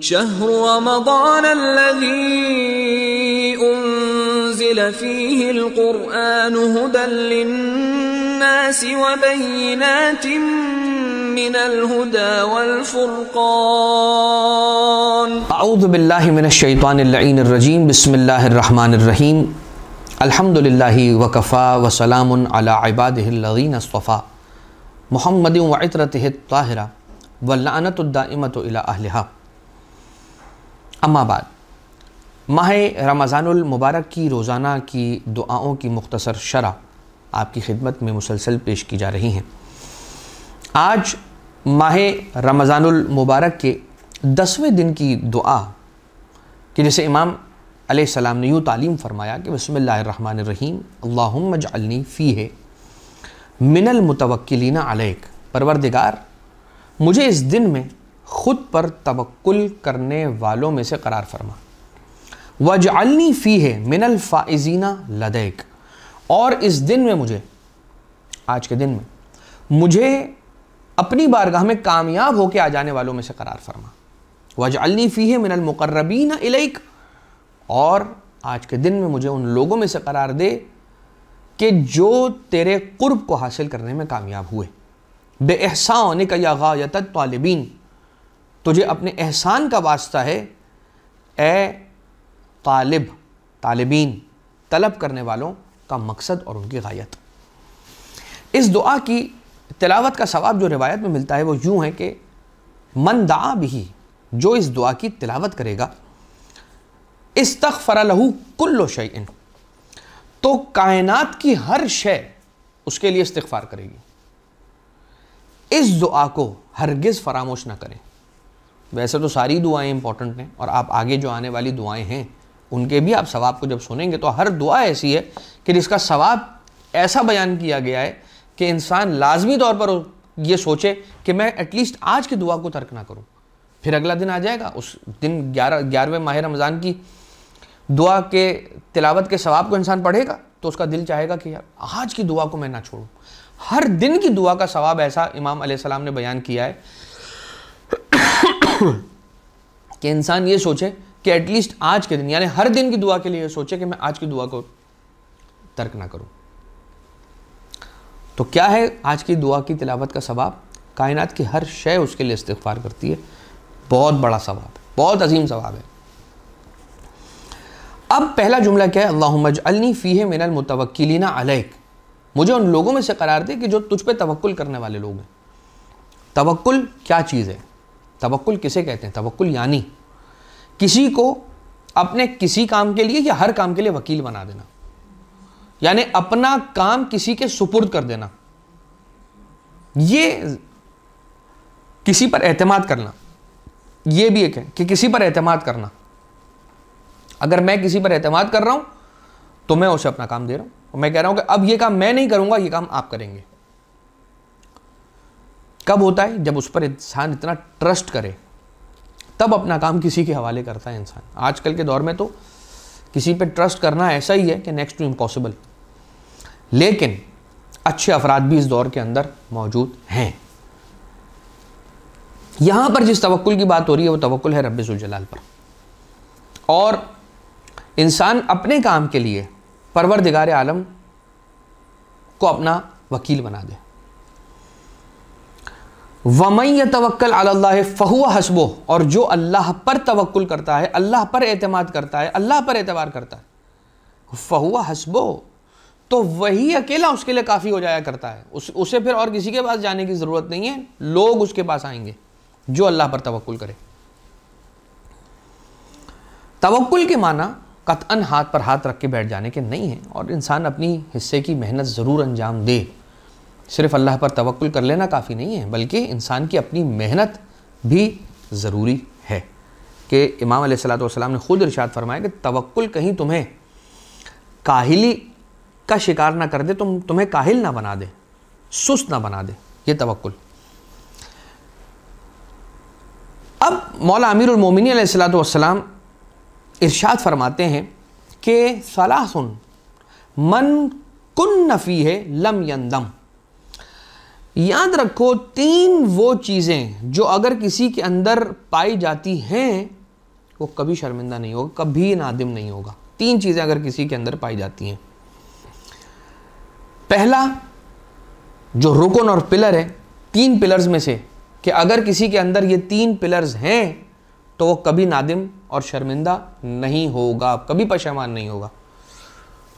شهر رمضان الذي أنزل فيه القرآن هدى للناس وبينات من الهدى والفرقان أعوذ بالله من الشيطان اللعين الرجيم بسم الله الرحمن الرحيم الحمد لله وكفى وسلام على عباده الذين اصطفى محمد وعترته الطاهرة واللعنة الدائمة إلى أهلها अम्माबाद माह माह रमज़ानमबारक की रोज़ाना की दुआओं की मुख्तसर शरह आपकी खिदमत में मुसलसल पेश की जा रही हैं आज माह रमज़ानमबारक के दसवें दिन की दुआ कि जैसे इमाम सलाम ने यूँ तालीम फरमाया कि बसमीम अल्लाजलनी फ़ी है मिनल मुतवक्लिन अलैक परवरदिगार मुझे इस दिन में खुद पर तवक्ल करने वालों में से करार फरमा वजालनी फ़ी है मिनल फ़ाइजीना लदैक और इस दिन में मुझे आज के दिन में मुझे अपनी बारगाह में कामयाब होकर आ जाने वालों में से करार फरमा वजालनी फ़ी है मिनल मुकर्रबीन इलेक और आज के दिन में मुझे उन लोगों में से करार दे कि जो तेरे कुर्ब को हासिल करने में कामयाब हुए का या गायत तालबीन तुझे अपने एहसान का वास्ता है ए तालिब तालिबीन तलब करने वालों का मकसद और उनकी गायत इस दुआ की तलावत का सवाब जो रिवायत में मिलता है वो यूँ है कि मन दा भी जो इस दुआ की तिलावत करेगा इस तख फरालहू कुल्लो शयन तो कायनात की हर शय उसके लिए इस्तफार करेगी इस दुआ को हरगिज़ फरामोश ना करें वैसे तो सारी दुआएं इंपॉर्टेंट हैं और आप आगे जो आने वाली दुआएं हैं उनके भी आप सवाब को जब सुनेंगे तो हर दुआ ऐसी है कि जिसका सवाब ऐसा बयान किया गया है कि इंसान लाजमी तौर पर ये सोचे कि मैं एटलीस्ट आज की दुआ को तर्क ना करूँ फिर अगला दिन आ जाएगा उस दिन ग्यारह ग्यारहवें माह रमज़ान की दुआ के तिलावत के सवाब को इंसान पढ़ेगा तो उसका दिल चाहेगा कि यार आज की दुआ को मैं ना छोड़ूँ हर दिन की दुआ का सवाब ऐसा इमाम सलाम ने बयान किया है कि इंसान ये सोचे कि एटलीस्ट आज के दिन यानी हर दिन की दुआ के लिए सोचे कि मैं आज की दुआ को तर्क ना करूं तो क्या है आज की दुआ की तिलावत का सवाब कायनात की हर शय उसके लिए इस्तफार करती है बहुत बड़ा सवाब है बहुत अजीम सवाब है अब पहला जुमला क्या है अल्लाह अजअलनी फ़ी है मिनल मुतवक्लिना अलैक मुझे उन लोगों में से करार दे कि जो तुझ पे तवक्ल करने वाले लोग हैं तवक्ल क्या चीज़ है तवक्ल किसे कहते हैं तवक्ल यानी किसी को अपने किसी काम के लिए या हर काम के लिए वकील बना देना यानी अपना काम किसी के सुपुर्द कर देना ये किसी पर एतमाद करना ये भी एक है कि किसी पर एतमाद करना अगर मैं किसी पर एतमाद कर रहा हूं तो मैं उसे अपना काम दे रहा हूं और मैं कह रहा हूं कि अब ये काम मैं नहीं करूंगा ये काम आप करेंगे कब होता है जब उस पर इंसान इतना ट्रस्ट करे तब अपना काम किसी के हवाले करता है इंसान आजकल के दौर में तो किसी पर ट्रस्ट करना ऐसा ही है कि नेक्स्ट टू इम्पॉसिबल लेकिन अच्छे अफराद भी इस दौर के अंदर मौजूद हैं यहाँ पर जिस तवक्ल की बात हो रही है वो तवक्ल है रब्बुलजलाल पर और इंसान अपने काम के लिए दिगार आलम को अपना वकील बना दे वमय तवक्ल अल्लाह फ़हुआ हसबो और जो अल्लाह पर तवक्ल करता है अल्लाह पर अतमाद करता है अल्लाह पर एतबार करता है फ़हुआ हसबो तो वही अकेला उसके लिए काफ़ी हो जाया करता है उस उसे फिर और किसी के पास जाने की ज़रूरत नहीं है लोग उसके पास आएंगे जो अल्लाह पर तवक्ल करे तवक्ल के माना कतअन हाथ पर हाथ रख के बैठ जाने के नहीं है और इंसान अपनी हिस्से की मेहनत ज़रूर अंजाम दे सिर्फ अल्लाह पर तवक्ल कर लेना काफ़ी नहीं है बल्कि इंसान की अपनी मेहनत भी ज़रूरी है कि इमाम सलाम ने ख़ुद इरशाद फरमाया कि तवक्ल कहीं तुम्हें काहिली का शिकार ना कर दे तुम तुम्हें काहिल ना बना दे सुस्त ना बना दे ये तवक्ल अब मौला अमीरमिन सलाम इरशाद फरमाते हैं कि सलाह सुन मन कुन नफ़ी है लम यंदम याद रखो तीन वो चीज़ें जो अगर किसी के अंदर पाई जाती हैं वो कभी शर्मिंदा नहीं होगा कभी नादिम नहीं होगा तीन चीज़ें अगर किसी के अंदर पाई जाती हैं पहला जो रुकन और पिलर है तीन पिलर्स में से कि अगर किसी के अंदर ये तीन पिलर्स हैं तो वो कभी नादिम और शर्मिंदा नहीं होगा कभी पशेमान नहीं होगा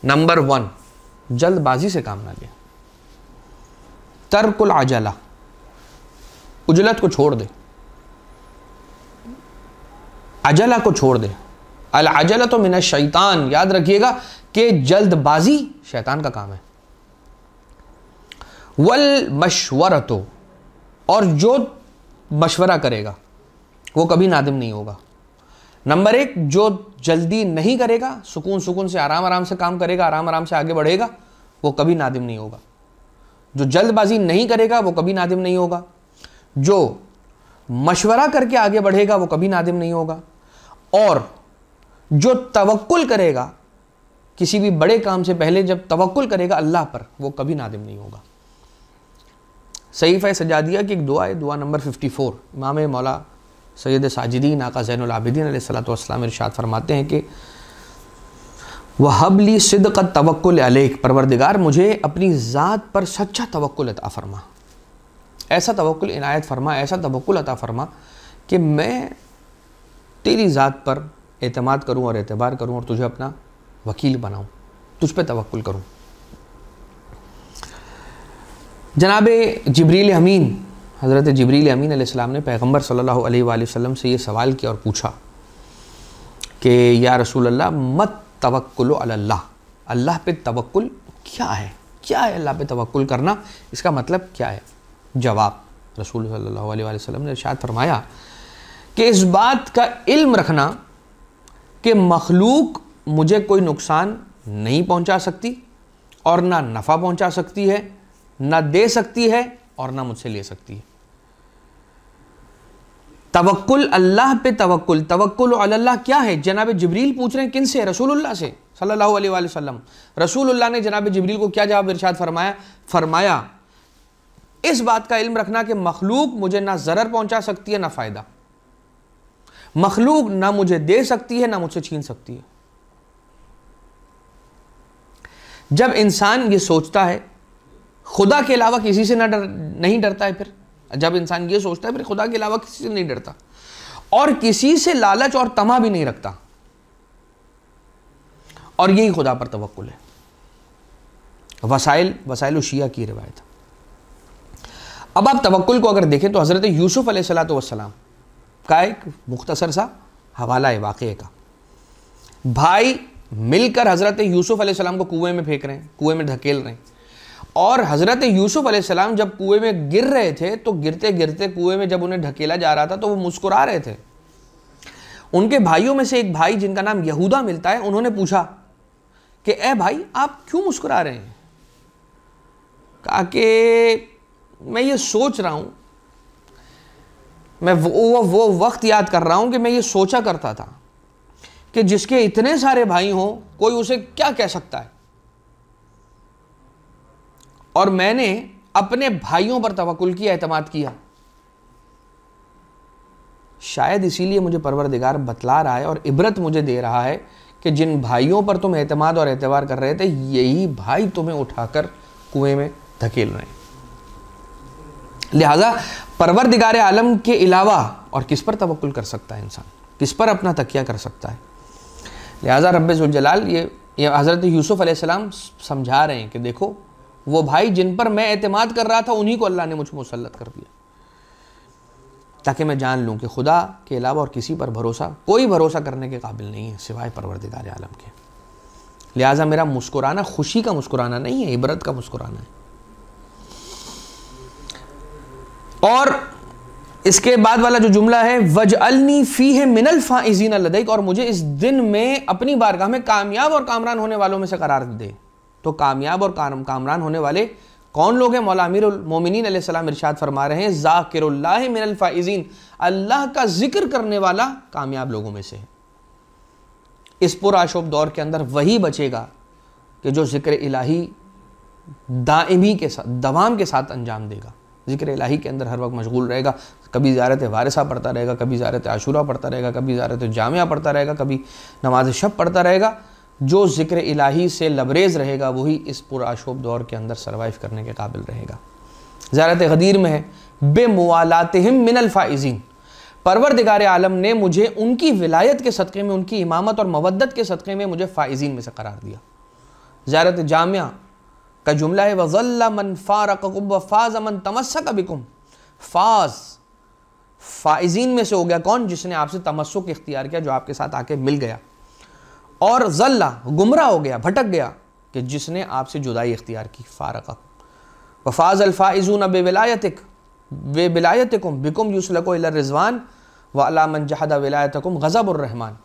नंबर वन जल्दबाजी से काम ना लें तरकुल आजला उजलत को छोड़ दे अजला को छोड़ दे अल अजला तो मिना शैतान याद रखिएगा कि जल्दबाजी शैतान का काम है वल मशवर तो और जो मशवरा करेगा वो कभी नादिम नहीं होगा नंबर एक जो जल्दी नहीं करेगा सुकून सुकून से आराम आराम से काम करेगा आराम आराम से आगे बढ़ेगा वो कभी नादिम नहीं होगा जो जल्दबाजी नहीं करेगा वो कभी नादिम नहीं होगा जो मशवरा करके आगे बढ़ेगा वो कभी नादिम नहीं होगा और जो तवक्ल करेगा किसी भी बड़े काम से पहले जब तवक्ल करेगा अल्लाह पर वो कभी नादिम नहीं होगा सईफ़ सजादिया की एक दुआ है दुआ नंबर 54 इमाम मौला सैद साजिदीन आका जैनिदीन सलात इरशाद फरमाते हैं कि वह हबली सिदक तवक्ल अलेख परवरदिगार मुझे अपनी ज़ात पर सच्चा तवक्ल अता फरमा ऐसा तवक्ल इनायत फरमा ऐसा तवक्ल अता फरमा कि मैं तेरी ज़ात पर अतमाद करूँ और एतबार करूँ और तुझे अपना वकील बनाऊँ तुझ पर तवक्ल करूँ जनाब जबरील अमीन हज़रत जबरील अमीन आसमाम ने पैगम्बर सल्ला वसम से ये सवाल किया और पूछा कि या रसूल अल्लाह मत तवक्ल अल्लाह अल्लाह पे तवक्ल क्या है क्या है अल्लाह पे तवक्ल करना इसका मतलब क्या है जवाब रसूल सल्लल्लाहु अलैहि वसल्लम ने शायद फरमाया कि इस बात का इल्म रखना कि मखलूक मुझे कोई नुकसान नहीं पहुंचा सकती और ना नफ़ा पहुंचा सकती है ना दे सकती है और ना मुझसे ले सकती है तवक्ल अल्लाह पे तवक्ल तवक्ल अल्लाह क्या है जनाब जबरील पूछ रहे हैं किन से रसूलुल्लाह से सल्लल्लाहु अलैहि वसल्लम रसूलुल्लाह ने जनाब जबरील को क्या जवाब इरशाद फरमाया फरमाया इस बात का इल्म रखना कि मखलूक मुझे ना जरर पहुंचा सकती है ना फ़ायदा मखलूक ना मुझे दे सकती है ना मुझसे छीन सकती है जब इंसान ये सोचता है खुदा के अलावा किसी से ना डर नहीं डरता है फिर जब इंसान ये सोचता है फिर खुदा के अलावा किसी से नहीं डरता और किसी से लालच और तमा भी नहीं रखता और यही खुदा पर तवक्ल है वसाइल वसाइल शिया की रिवायत अब आप तवक्ल को अगर देखें तो हज़रत यूसुफ़ सलाम का एक मुख्तसर सा हवाला है वाक़े का भाई मिलकर हज़रत यूसुफ़ सलाम को कुएं में फेंक रहे हैं कुएं में धकेल रहे हैं और हज़रत यूसुफ़ अलैहिस्सलाम जब कुएं में गिर रहे थे तो गिरते गिरते कुएं में जब उन्हें ढकेला जा रहा था तो वो मुस्कुरा रहे थे उनके भाइयों में से एक भाई जिनका नाम यहूदा मिलता है उन्होंने पूछा कि ए भाई आप क्यों मुस्कुरा रहे हैं कहा कि मैं ये सोच रहा हूँ मैं वो वो, वो वक्त याद कर रहा हूँ कि मैं ये सोचा करता था कि जिसके इतने सारे भाई हों कोई उसे क्या कह सकता है और मैंने अपने भाइयों पर तवक्ल किया अतमाद किया शायद इसीलिए मुझे परवरदिगार बतला रहा है और इबरत मुझे दे रहा है कि जिन भाइयों पर तुम एतमाद और एतवार कर रहे थे यही भाई तुम्हें उठाकर कुएं में धकेल रहे हैं लिहाजा परवरदिगार आलम के अलावा और किस पर तवक्ल कर सकता है इंसान किस पर अपना तकिया कर सकता है लिहाजा रब्बुल जलाल ये, ये हज़रत यूसुफ़ समझा रहे हैं कि देखो वो भाई जिन पर मैं अतमाद कर रहा था उन्हीं को अल्लाह ने मुझ मुसलत कर दिया ताकि मैं जान लूँ कि खुदा के अलावा और किसी पर भरोसा कोई भरोसा करने के काबिल नहीं है सिवाय परवरदिगार आलम के लिहाजा मेरा मुस्कुराना खुशी का मुस्कुराना नहीं है इबरत का मुस्कुराना है और इसके बाद वाला जो जुमला है वज अलनी फ़ी है मिनल फ़ाइजीन लदैक और मुझे इस दिन में अपनी बारगाह में कामयाब और कामरान होने वालों में से करार दे तो कामयाब और कामरान होने वाले कौन लोग हैं मौला अमीर मोमिन इरशाद फरमा रहे हैं ज़ाकिर मिनलफ़ाइजीन अल्लाह का जिक्र करने वाला कामयाब लोगों में से है इस पुराशोब दौर के अंदर वही बचेगा कि जो जिक्र इलाही दाइमी के साथ दवाम के साथ अंजाम देगा जिक्र इलाही के अंदर हर वक्त मशगूल रहेगा कभी ज़्यारत वारसा पढ़ता रहेगा कभी ज़्यारत आशूरा पढ़ता रहेगा कभी ज़्यारत जामिया पढ़ता रहेगा कभी नमाज शब पढ़ता रहेगा जो ज़िक्र इलाही से लबरेज रहेगा वही इस पुराशोब दौर के अंदर सर्वाइव करने के काबिल रहेगा ज़्यारत गदीर में है बेमवालातहम मिनल फ़ाइजीन परवरदिगार आलम ने मुझे उनकी विलायत के सदक़े में उनकी इमामत और मवदत के सदक़े में मुझे फ़ाइजीन में से करार दिया ज़्यारत जामिया का जुमला है वज़ल मन फ़ारकुम व फ़ाज़ मन तमस्क बिकुम फ़ाज़ फ़ाइजीन में से हो गया कौन जिसने आपसे तमस्क इख्तियार किया जो आपके साथ आके मिल गया और जल्ला गुमराह हो गया भटक गया कि जिसने आपसे जुदाई इख्तियार की फारक वफाज अल्फ़ाइजून बे विलायतिक वे विलायतकुम बिकुम यूसलको रिजवान व जहाद जहदा विलायतकुम गज़बरहमान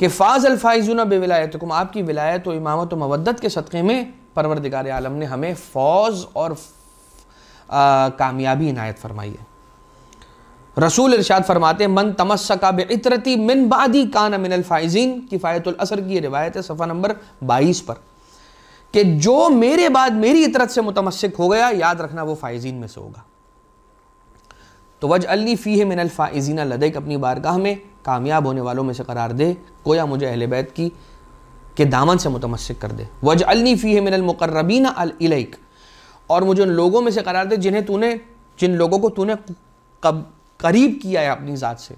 के फ़ाज अल्फ़ाइजून बे विलायतकुम आपकी विलायत व इमामत व मवदत के सदक़े में परवरदिगार आलम ने हमें फौज और कामयाबी इनायत फरमाई है रसूल इरशाद फरमाते मन तमस्का बेतरती मिन बादी कान मिनल फाइजीन असर की रिवायत है सफ़ा नंबर बाईस पर कि जो मेरे बाद मेरी इतरत से मुतमस्क हो गया याद रखना वो फाइजीन में से होगा तो वज अली फ़ी है मिनल फ़ाइजीना लदैक अपनी बारगाह में कामयाब होने वालों में से करार दे कोया मुझे अहल बैत की के दामन से मुतमस्क कर दे वज अली फ़ी है मिनल मुकर्रबीना अलैक और मुझे उन लोगों में से करार दे जिन्हें तूने जिन लोगों को तूने कब करीब किया है अपनी ज़ात से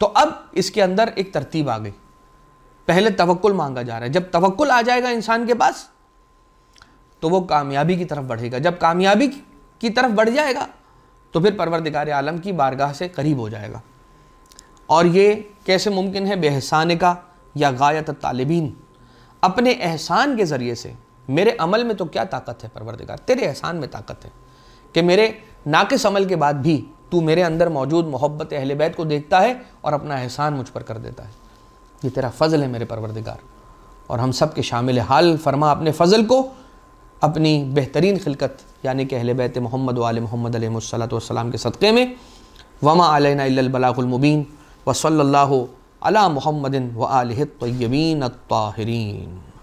तो अब इसके अंदर एक तरतीब आ गई पहले तवक्ल मांगा जा रहा है जब तवक्ल आ जाएगा इंसान के पास तो वो कामयाबी की तरफ बढ़ेगा जब कामयाबी की तरफ बढ़ जाएगा तो फिर परवरदिगार आलम की बारगाह से करीब हो जाएगा और ये कैसे मुमकिन है बेहसान का या गायत तालिबीन अपने एहसान के ज़रिए से मेरे अमल में तो क्या ताकत है परवरदिगार तेरे एहसान में ताकत है कि मेरे नाकिस अमल के बाद भी तू मेरे अंदर मौजूद मोहब्बत अहल बैत को देखता है और अपना एहसान मुझ पर कर देता है ये तेरा फ़ज़ल है मेरे परवरदिगार और हम सब के शामिल हाल फरमा अपने फ़ज़ल को अपनी बेहतरीन खिलकत यानी कि अहल बैत मोहम्मद वाल मोहम्मद अलमसलाम के सदक़े में वमा व वसल्ला अला मोहम्मदिन व तयबीन तहरीन